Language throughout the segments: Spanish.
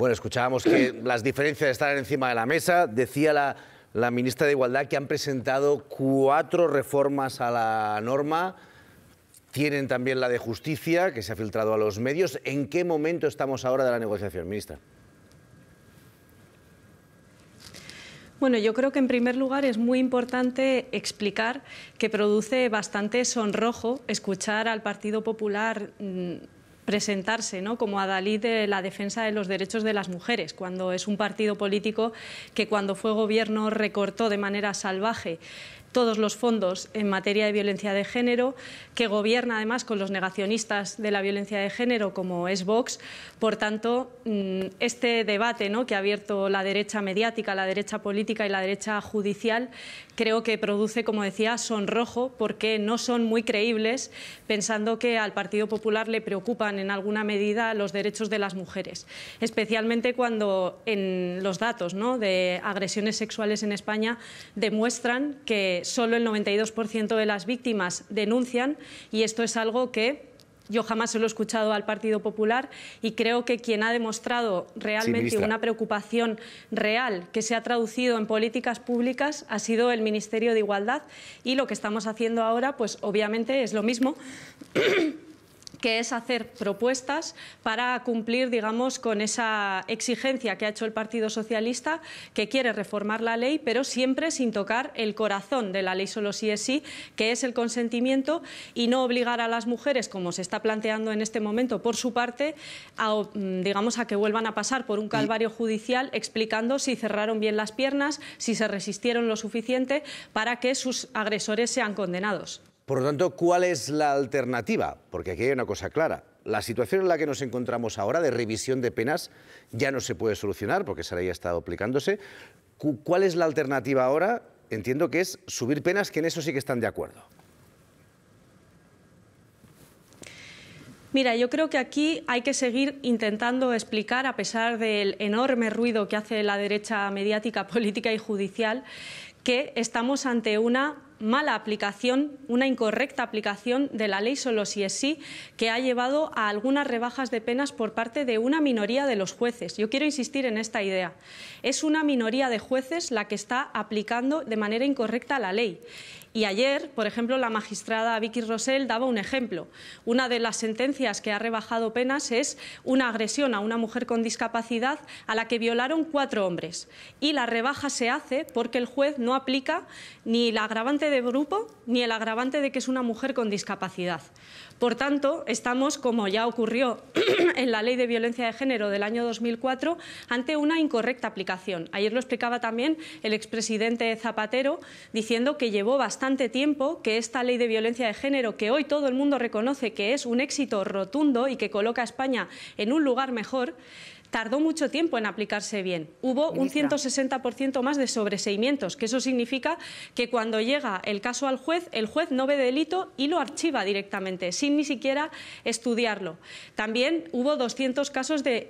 Bueno, escuchábamos que las diferencias están encima de la mesa. Decía la, ministra de Igualdad que han presentado cuatro reformas a la norma. Tienen también la de justicia, que se ha filtrado a los medios. ¿En qué momento estamos ahora de la negociación, ministra? Bueno, yo creo que en primer lugar es muy importante explicar que produce bastante sonrojo escuchar al Partido Popular. Mm, presentarse ¿no? como adalid de la defensa de los derechos de las mujeres, cuando es un partido político que cuando fue gobierno recortó de manera salvaje todos los fondos en materia de violencia de género, que gobierna además con los negacionistas de la violencia de género, como es Vox. Por tanto, mm, este debate ¿no? que ha abierto la derecha mediática, la derecha política y la derecha judicial, creo que produce, como decía, sonrojo, porque no son muy creíbles, pensando que al Partido Popular le preocupan en alguna medida los derechos de las mujeres, especialmente cuando en los datos de agresiones sexuales en España demuestran que solo el 92% de las víctimas denuncian y esto es algo que yo jamás se lo he escuchado al Partido Popular y creo que quien ha demostrado realmente una preocupación real que se ha traducido en políticas públicas ha sido el Ministerio de Igualdad y lo que estamos haciendo ahora, pues obviamente es lo mismo que es hacer propuestas para cumplir, digamos, con esa exigencia que ha hecho el Partido Socialista, que quiere reformar la ley, pero siempre sin tocar el corazón de la ley solo sí es sí, que es el consentimiento y no obligar a las mujeres, como se está planteando en este momento por su parte, a, mm, digamos, a que vuelvan a pasar por un calvario judicial explicando si cerraron bien las piernas, si se resistieron lo suficiente para que sus agresores sean condenados. Por lo tanto, ¿cuál es la alternativa? Porque aquí hay una cosa clara. La situación en la que nos encontramos ahora de revisión de penas ya no se puede solucionar porque esa ley ha estado aplicándose. ¿Cuál es la alternativa ahora? Entiendo que es subir penas, que en eso sí que están de acuerdo. Mira, yo creo que aquí hay que seguir intentando explicar, a pesar del enorme ruido que hace la derecha mediática, política y judicial, que estamos ante una mala aplicación, una incorrecta aplicación de la ley solo si es sí, que ha llevado a algunas rebajas de penas por parte de una minoría de los jueces. Yo quiero insistir en esta idea. Es una minoría de jueces la que está aplicando de manera incorrecta la ley. Y ayer, por ejemplo, la magistrada Vicky Rosell daba un ejemplo. Una de las sentencias que ha rebajado penas es una agresión a una mujer con discapacidad a la que violaron cuatro hombres. Y la rebaja se hace porque el juez no no aplica ni el agravante de grupo ni el agravante de que es una mujer con discapacidad. Por tanto, estamos, como ya ocurrió en la Ley de Violencia de Género del año 2004, ante una incorrecta aplicación. Ayer lo explicaba también el expresidente Zapatero, diciendo que llevó bastante tiempo que esta Ley de Violencia de Género, que hoy todo el mundo reconoce que es un éxito rotundo y que coloca a España en un lugar mejor, tardó mucho tiempo en aplicarse bien. Hubo un 160% más de sobreseimientos, que eso significa que cuando llega el caso al juez, el juez no ve delito y lo archiva directamente, sin ni siquiera estudiarlo. También hubo 200 casos de,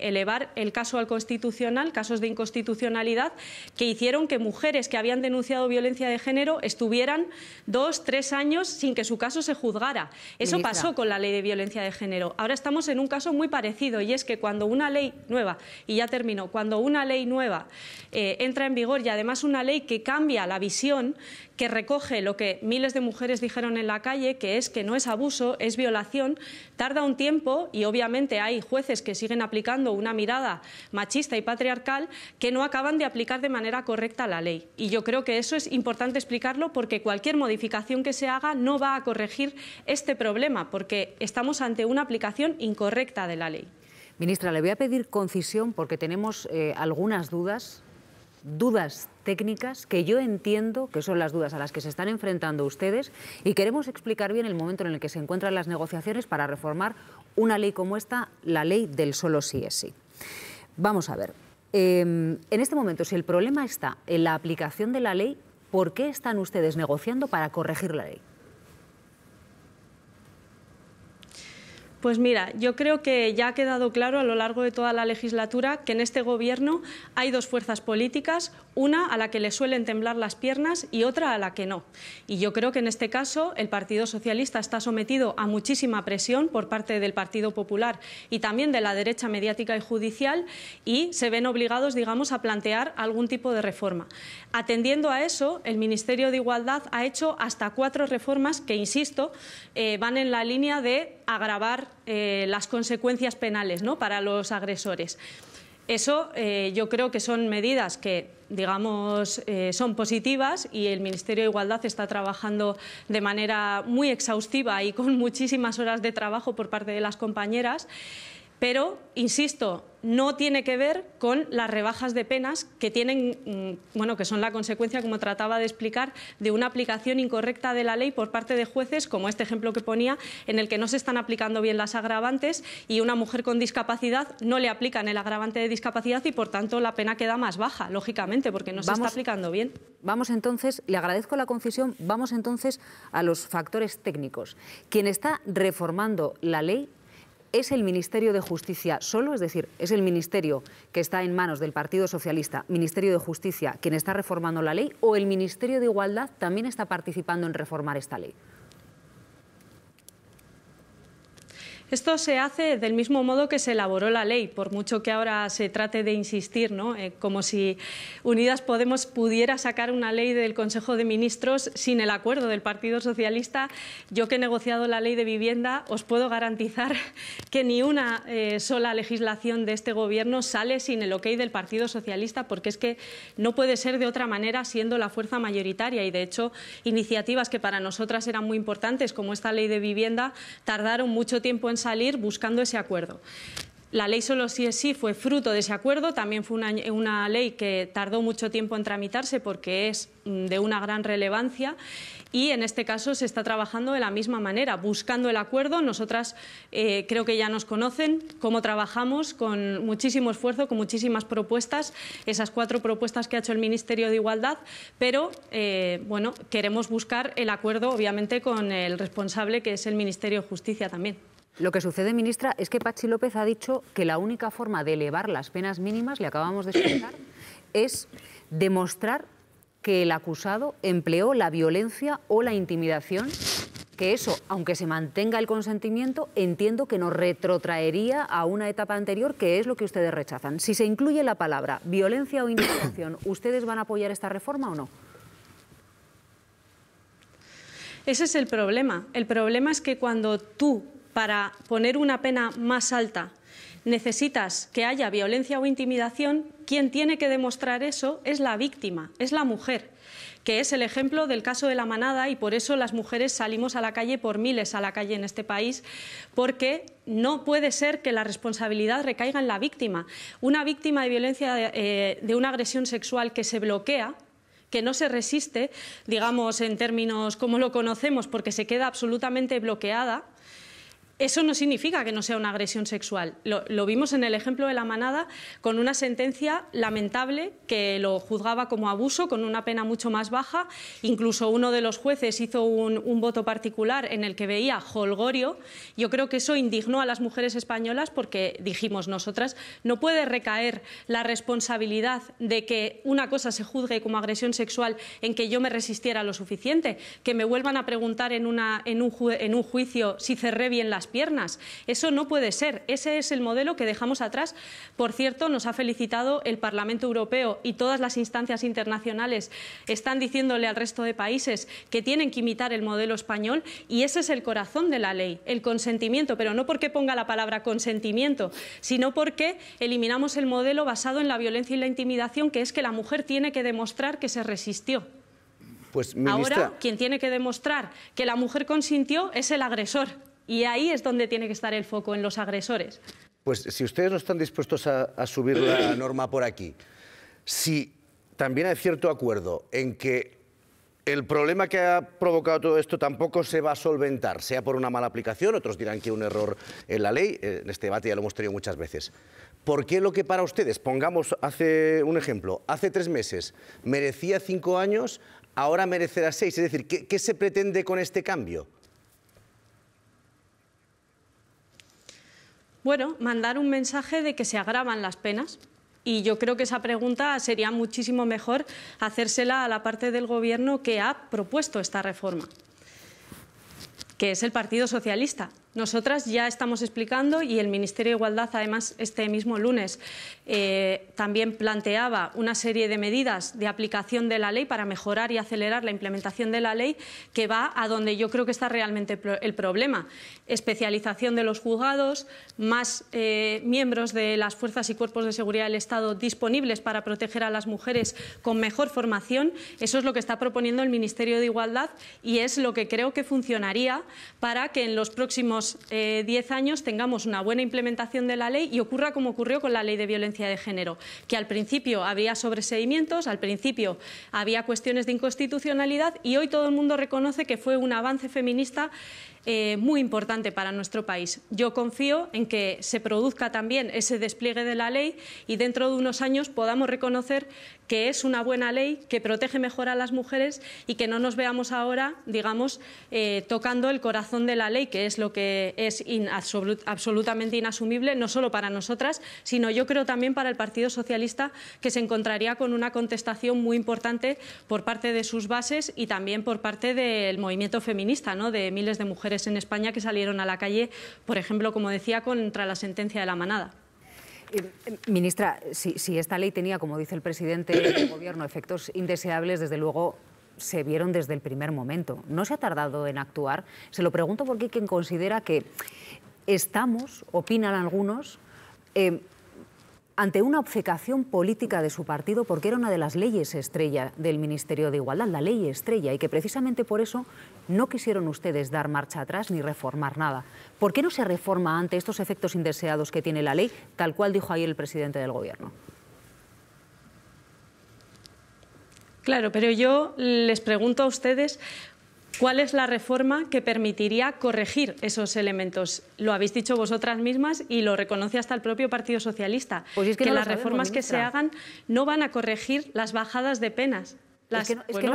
elevar el caso al constitucional, casos de inconstitucionalidad, que hicieron que mujeres que habían denunciado violencia de género estuvieran dos, tres años sin que su caso se juzgara. Eso pasó con la ley de violencia de género. Ahora estamos en un caso muy parecido y es que cuando cuando una ley nueva, y ya termino, cuando una ley nueva eh, entra en vigor y además una ley que cambia la visión, que recoge lo que miles de mujeres dijeron en la calle, que es que no es abuso, es violación, tarda un tiempo y obviamente hay jueces que siguen aplicando una mirada machista y patriarcal que no acaban de aplicar de manera correcta la ley. Y yo creo que eso es importante explicarlo porque cualquier modificación que se haga no va a corregir este problema porque estamos ante una aplicación incorrecta de la ley. Ministra, le voy a pedir concisión porque tenemos eh, algunas dudas, dudas técnicas que yo entiendo que son las dudas a las que se están enfrentando ustedes y queremos explicar bien el momento en el que se encuentran las negociaciones para reformar una ley como esta, la ley del solo sí es sí. Vamos a ver, em, en este momento, si el problema está en la aplicación de la ley, ¿por qué están ustedes negociando para corregir la ley? Pues mira, yo creo que ya ha quedado claro a lo largo de toda la legislatura que en este Gobierno hay dos fuerzas políticas, una a la que le suelen temblar las piernas y otra a la que no. Y yo creo que en este caso el Partido Socialista está sometido a muchísima presión por parte del Partido Popular y también de la derecha mediática y judicial y se ven obligados, digamos, a plantear algún tipo de reforma. Atendiendo a eso, el Ministerio de Igualdad ha hecho hasta cuatro reformas que, insisto, eh, van en la línea de agravar eh, las consecuencias penales ¿no? para los agresores. Eso eh, yo creo que son medidas que, digamos, eh, son positivas y el Ministerio de Igualdad está trabajando de manera muy exhaustiva y con muchísimas horas de trabajo por parte de las compañeras. Pero, insisto, no tiene que ver con las rebajas de penas que tienen, mm, bueno, que son la consecuencia, como trataba de explicar, de una aplicación incorrecta de la ley por parte de jueces, como este ejemplo que ponía, en el que no se están aplicando bien las agravantes y una mujer con discapacidad no le aplican el agravante de discapacidad y por tanto la pena queda más baja, lógicamente, porque no se está aplicando bien. Vamos entonces, le agradezco la concisión, vamos entonces a los factores técnicos. Quien está reformando la ley es el Ministerio de Justicia solo, es decir, es el Ministerio que está en manos del Partido Socialista, Ministerio de Justicia, quien está reformando la ley, o el Ministerio de Igualdad también está participando en reformar esta ley. Esto se hace del mismo modo que se elaboró la ley, por mucho que ahora se trate de insistir, ¿no? Eh, como si Unidas Podemos pudiera sacar una ley del Consejo de Ministros sin el acuerdo del Partido Socialista. Yo que he negociado la ley de vivienda, os puedo garantizar que ni una eh, sola legislación de este Gobierno sale sin el ok del Partido Socialista, porque es que no puede ser de otra manera siendo la fuerza mayoritaria y, de hecho, iniciativas que para nosotras eran muy importantes, como esta ley de vivienda, tardaron mucho tiempo en salir buscando ese acuerdo. La ley solo sí es sí fue fruto de ese acuerdo, también fue una, ley que tardó mucho tiempo en tramitarse porque es mm, de una gran relevancia y en este caso se está trabajando de la misma manera, buscando el acuerdo. Nosotras eh, creo que ya nos conocen cómo trabajamos con muchísimo esfuerzo, con muchísimas propuestas, esas cuatro propuestas que ha hecho el Ministerio de Igualdad, pero eh, bueno, queremos buscar el acuerdo obviamente con el responsable que es el Ministerio de Justicia también. Lo que sucede, ministra, es que Pachi López ha dicho que la única forma de elevar las penas mínimas, le acabamos de explicar, es demostrar que el acusado empleó la violencia o la intimidación, que eso, aunque se mantenga el consentimiento, entiendo que nos retrotraería a una etapa anterior, que es lo que ustedes rechazan. Si se incluye la palabra violencia o intimidación, ¿ustedes van a apoyar esta reforma o no? Ese es el problema. El problema es que cuando tú para poner una pena más alta necesitas que haya violencia o intimidación, quien tiene que demostrar eso es la víctima, es la mujer, que es el ejemplo del caso de la manada y por eso las mujeres salimos a la calle por miles a la calle en este país, porque no puede ser que la responsabilidad recaiga en la víctima. Una víctima de violencia de, eh, de una agresión sexual que se bloquea que no se resiste, digamos en términos como lo conocemos, porque se queda absolutamente bloqueada, eso no significa que no sea una agresión sexual. Lo, vimos en el ejemplo de la manada con una sentencia lamentable que lo juzgaba como abuso, con una pena mucho más baja. Incluso uno de los jueces hizo un, voto particular en el que veía holgorio. Yo creo que eso indignó a las mujeres españolas porque dijimos nosotras, no puede recaer la responsabilidad de que una cosa se juzgue como agresión sexual en que yo me resistiera lo suficiente, que me vuelvan a preguntar en, un, en un juicio si cerré bien las piernas. Eso no puede ser. Ese es el modelo que dejamos atrás. Por cierto, nos ha felicitado el Parlamento Europeo y todas las instancias internacionales están diciéndole al resto de países que tienen que imitar el modelo español y ese es el corazón de la ley, el consentimiento, pero no porque ponga la palabra consentimiento, sino porque eliminamos el modelo basado en la violencia y la intimidación, que es que la mujer tiene que demostrar que se resistió. Pues, Ahora, quien tiene que demostrar que la mujer consintió es el agresor. Y ahí es donde tiene que estar el foco en los agresores. Pues si ustedes no están dispuestos a, subir la norma por aquí, si también hay cierto acuerdo en que el problema que ha provocado todo esto tampoco se va a solventar, sea por una mala aplicación, otros dirán que un error en la ley, eh, en este debate ya lo hemos tenido muchas veces. ¿Por qué lo que para ustedes, pongamos hace un ejemplo, hace tres meses merecía cinco años, ahora merecerá seis? Es decir, qué se pretende con este cambio? Bueno, mandar un mensaje de que se agravan las penas. Y yo creo que esa pregunta sería muchísimo mejor hacérsela a la parte del Gobierno que ha propuesto esta reforma, que es el Partido Socialista. Nosotras ya estamos explicando y el Ministerio de Igualdad, además, este mismo lunes eh, también planteaba una serie de medidas de aplicación de la ley para mejorar y acelerar la implementación de la ley, que va a donde yo creo que está realmente el problema. Especialización de los juzgados, más eh, miembros de las fuerzas y cuerpos de seguridad del Estado disponibles para proteger a las mujeres con mejor formación. Eso es lo que está proponiendo el Ministerio de Igualdad y es lo que creo que funcionaría para que en los próximos eh, diez 10 años tengamos una buena implementación de la ley y ocurra como ocurrió con la ley de violencia de género, que al principio había sobreseimientos, al principio había cuestiones de inconstitucionalidad y hoy todo el mundo reconoce que fue un avance feminista eh, muy importante para nuestro país. Yo confío en que se produzca también ese despliegue de la ley y dentro de unos años podamos reconocer que es una buena ley, que protege mejor a las mujeres y que no nos veamos ahora, digamos, eh, tocando el corazón de la ley, que es lo que es absolutamente inasumible, no solo para nosotras, sino yo creo también para el Partido Socialista, que se encontraría con una contestación muy importante por parte de sus bases y también por parte del movimiento feminista, de miles de mujeres en España que salieron a la calle, por ejemplo, como decía, contra la sentencia de la manada. Eh, ministra, si, esta ley tenía, como dice el presidente del Gobierno, efectos indeseables, desde luego se vieron desde el primer momento. No se ha tardado en actuar. Se lo pregunto porque quien considera que estamos, opinan algunos, eh, ante una obcecación política de su partido porque era una de las leyes estrella del Ministerio de Igualdad, la ley estrella, y que precisamente por eso no quisieron ustedes dar marcha atrás ni reformar nada. ¿Por qué no se reforma ante estos efectos indeseados que tiene la ley, tal cual dijo ayer el presidente del Gobierno? Claro, pero yo les pregunto a ustedes ¿Cuál es la reforma que permitiría corregir esos elementos? Lo habéis dicho vosotras mismas y lo reconoce hasta el propio Partido Socialista, pues que, las reformas que se hagan no van a corregir las bajadas de penas.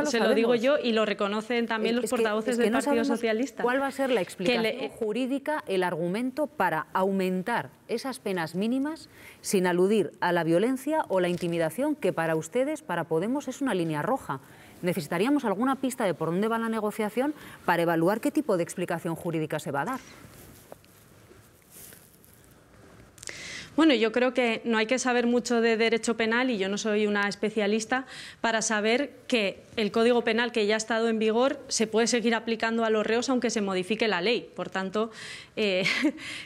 se lo digo yo y lo reconocen también los portavoces del Partido Socialista. ¿Cuál va a ser la explicación jurídica, el argumento para aumentar esas penas mínimas sin aludir a la violencia o la intimidación, que para ustedes, para Podemos, es una línea roja? necesitaríamos alguna pista de por dónde va la negociación para evaluar qué tipo de explicación jurídica se va a dar. Bueno, yo creo que no hay que saber mucho de derecho penal y yo no soy una especialista para saber que el Código Penal que ya ha estado en vigor se puede seguir aplicando a los reos aunque se modifique la ley. Por tanto, eh,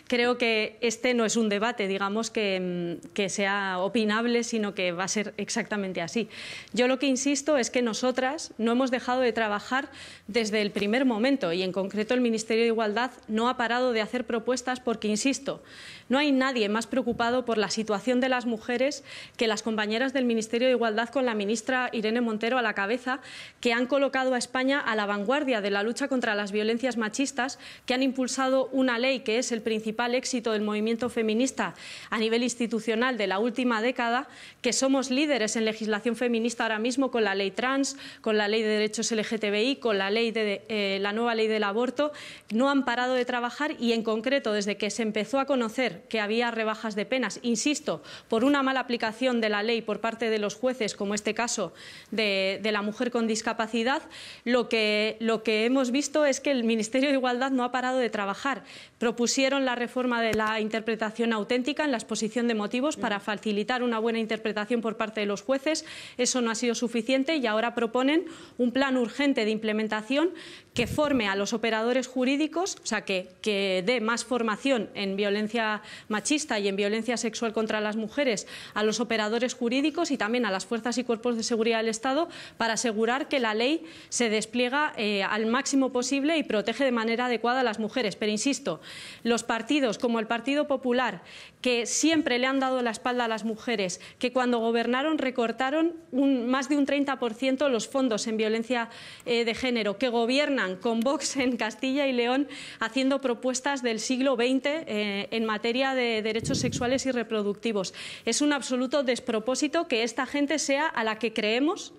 creo que este no es un debate, digamos, mm, que sea opinable, sino que va a ser exactamente así. Yo lo que insisto es que nosotras no hemos dejado de trabajar desde el primer momento y en concreto el Ministerio de Igualdad no ha parado de hacer propuestas porque, insisto, no hay nadie más preocupado por la situación de las mujeres que las compañeras del Ministerio de Igualdad con la ministra Irene Montero a la cabeza, que han colocado a España a la vanguardia de la lucha contra las violencias machistas, que han impulsado una ley que es el principal éxito del movimiento feminista a nivel institucional de la última década, que somos líderes en legislación feminista ahora mismo con la ley trans, con la ley de derechos LGTBI, con la, ley de, eh, la nueva ley del aborto, no han parado de trabajar y en concreto desde que se empezó a conocer que había rebajas de penas, insisto, por una mala aplicación de la ley por parte de los jueces, como este caso de, la mujer con discapacidad, lo que, hemos visto es que el Ministerio de Igualdad no ha parado de trabajar. Propusieron la reforma de la interpretación auténtica en la exposición de motivos para mm. facilitar una buena interpretación por parte de los jueces. Eso no ha sido suficiente y ahora proponen un plan urgente de implementación que forme a los operadores jurídicos, o sea, que, que dé más formación en violencia machista y en violencia violencia sexual contra las mujeres a los operadores jurídicos y también a las fuerzas y cuerpos de seguridad del Estado para asegurar que la ley se despliega eh, al máximo posible y protege de manera adecuada a las mujeres. Pero insisto, los partidos como el Partido Popular, que siempre le han dado la espalda a las mujeres, que cuando gobernaron recortaron más de un 30% los fondos en violencia eh, de género, que gobiernan con Vox en Castilla y León haciendo propuestas del siglo XX eh, en materia de derechos sexuales y reproductivos. Es un absoluto despropósito que esta gente sea a la que creemos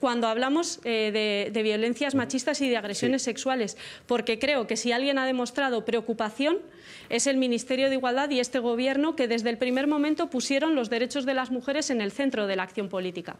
cuando hablamos eh, de, violencias machistas y de agresiones sexuales, porque creo que si alguien ha demostrado preocupación es el Ministerio de Igualdad y este Gobierno que desde el primer momento pusieron los derechos de las mujeres en el centro de la acción política.